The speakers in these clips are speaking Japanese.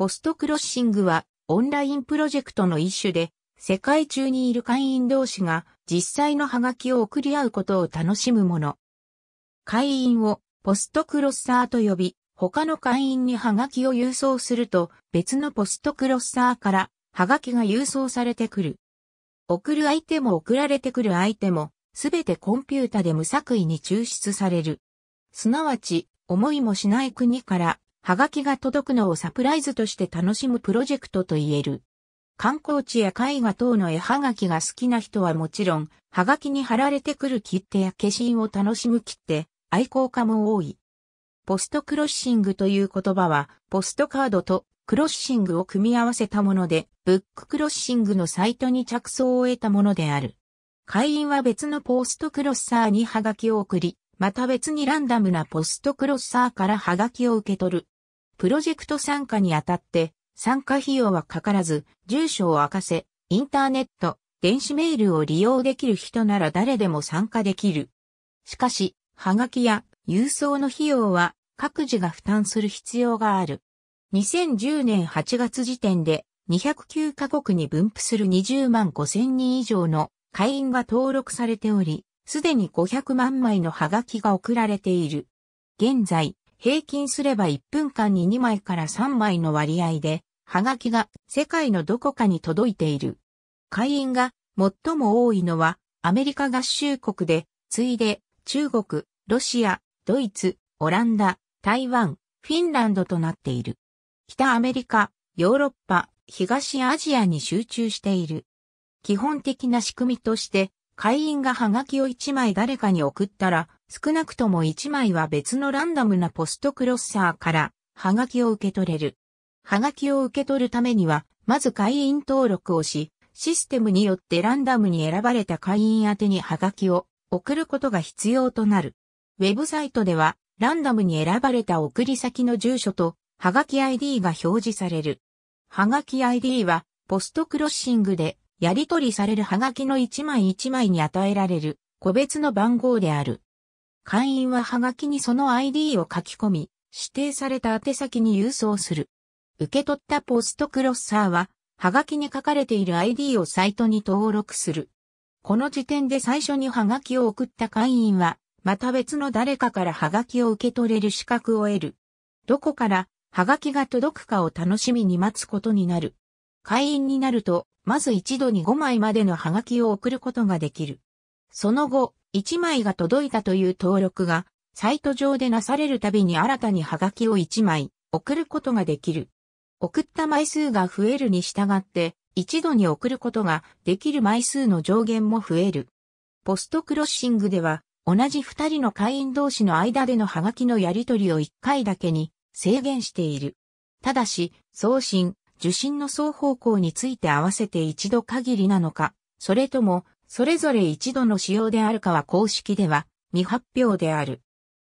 ポストクロッシングはオンラインプロジェクトの一種で、世界中にいる会員同士が実際のハガキを送り合うことを楽しむもの。会員をポストクロッサーと呼び、他の会員にハガキを郵送すると別のポストクロッサーからハガキが郵送されてくる。送る相手も送られてくる相手もすべてコンピュータで無作為に抽出される。すなわち、思いもしない国からはがきが届くのをサプライズとして楽しむプロジェクトと言える。観光地や絵画等の絵はがきが好きな人はもちろん、はがきに貼られてくる切手や化身を楽しむ切手、愛好家も多い。ポストクロッシングという言葉は、ポストカードとクロッシングを組み合わせたもので、ブッククロッシングのサイトに着想を得たものである。会員は別のポストクロッサーにハガキを送り、また別にランダムなポストクロッサーからハガキを受け取る。プロジェクト参加にあたって、参加費用はかからず、住所を明かせ、インターネット、電子メールを利用できる人なら誰でも参加できる。しかし、はがきや郵送の費用は各自が負担する必要がある。2010年8月時点で209カ国に分布する20万5000人以上の会員が登録されており、すでに500万枚のはがきが送られている。現在、平均すれば1分間に2枚から3枚の割合で、はがきが世界のどこかに届いている。会員が最も多いのはアメリカ合衆国で、次いで中国、ロシア、ドイツ、オランダ、台湾、フィンランドとなっている。北アメリカ、ヨーロッパ、東アジアに集中している。基本的な仕組みとして、会員がハガキを1枚誰かに送ったら、少なくとも1枚は別のランダムなポストクロッサーからハガキを受け取れる。ハガキを受け取るためには、まず会員登録をし、システムによってランダムに選ばれた会員宛にハガキを送ることが必要となる。ウェブサイトでは、ランダムに選ばれた送り先の住所と、ハガキ ID が表示される。ハガキ ID は、ポストクロッシングで、やり取りされるハガキの1枚1枚に与えられる、個別の番号である。会員はハガキにその ID を書き込み、指定された宛先に郵送する。受け取ったポストクロッサーは、ハガキに書かれている ID をサイトに登録する。この時点で最初にハガキを送った会員は、また別の誰かからハガキを受け取れる資格を得る。どこからハガキが届くかを楽しみに待つことになる。会員になると、まず一度に5枚までのハガキを送ることができる。その後、1枚が届いたという登録が、サイト上でなされるたびに新たにハガキを1枚送ることができる。送った枚数が増えるに従って、一度に送ることができる枚数の上限も増える。ポストクロッシングでは、同じ二人の会員同士の間でのハガキのやり取りを一回だけに制限している。ただし、送信、受信の双方向について合わせて一度限りなのか、それともそれぞれ一度の使用であるかは公式では未発表である。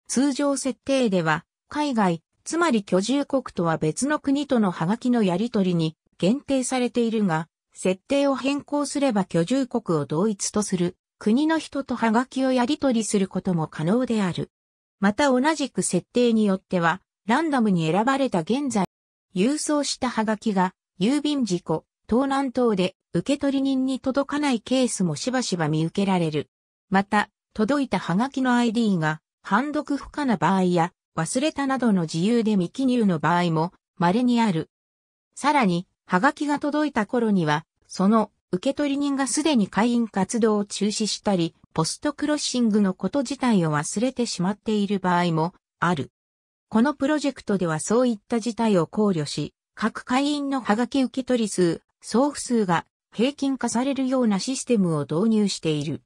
通常設定では、海外、つまり居住国とは別の国とのハガキのやり取りに限定されているが、設定を変更すれば居住国を同一とする国の人とハガキをやり取りすることも可能である。また同じく設定によっては、ランダムに選ばれた現在、郵送したハガキが郵便事故、盗難等で受取人に届かないケースもしばしば見受けられる。また、届いたハガキの ID が、判読不可な場合や、忘れたなどの自由で未記入の場合も、稀にある。さらに、ハガキが届いた頃には、その受取人がすでに会員活動を中止したり、ポストクロッシングのこと自体を忘れてしまっている場合もある。このプロジェクトではそういった事態を考慮し、各会員のハガキ受取数送付数が平均化されるようなシステムを導入している。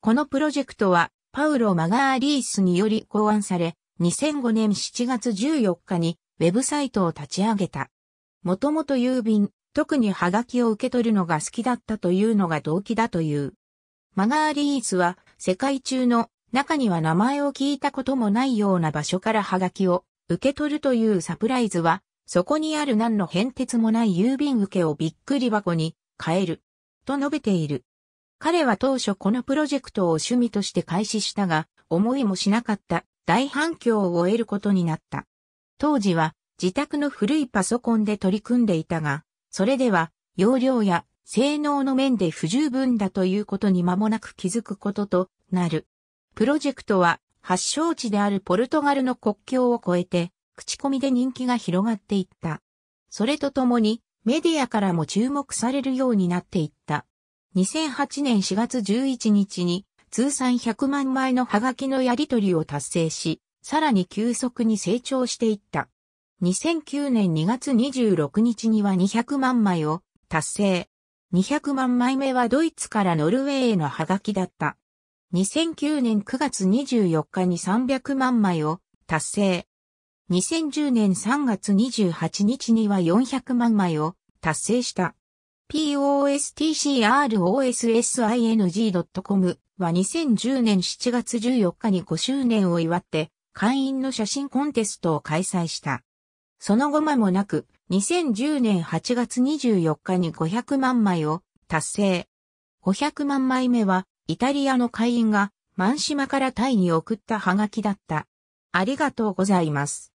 このプロジェクトはパウロ・マガーリースにより考案され、2005年7月14日にウェブサイトを立ち上げた。もともと郵便、特にハガキを受け取るのが好きだったというのが動機だという。マガーリースは世界中の中には名前を聞いたこともないような場所からハガキを受け取るというサプライズはそこにある何の変哲もない郵便受けをびっくり箱に変える、と述べている。彼は当初このプロジェクトを趣味として開始したが、思いもしなかった大反響を得ることになった。当時は自宅の古いパソコンで取り組んでいたが、それでは容量や性能の面で不十分だということに間もなく気づくこととなる。プロジェクトは発祥地であるポルトガルの国境を越えて口コミで人気が広がっていった。それとともに、メディアからも注目されるようになっていった。2008年4月11日に、通算100万枚のハガキのやり取りを達成し、さらに急速に成長していった。2009年2月26日には200万枚を達成。200万枚目はドイツからノルウェーへのハガキだった。2009年9月24日に300万枚を達成。2010年3月28日には400万枚を達成した。p o s t c r o s s i n g c o m は2010年7月14日に5周年を祝って会員の写真コンテストを開催した。その後間もなく2010年8月24日に500万枚を達成。500万枚目はイタリアの会員が満島からタイに送ったハガキだった。ありがとうございます。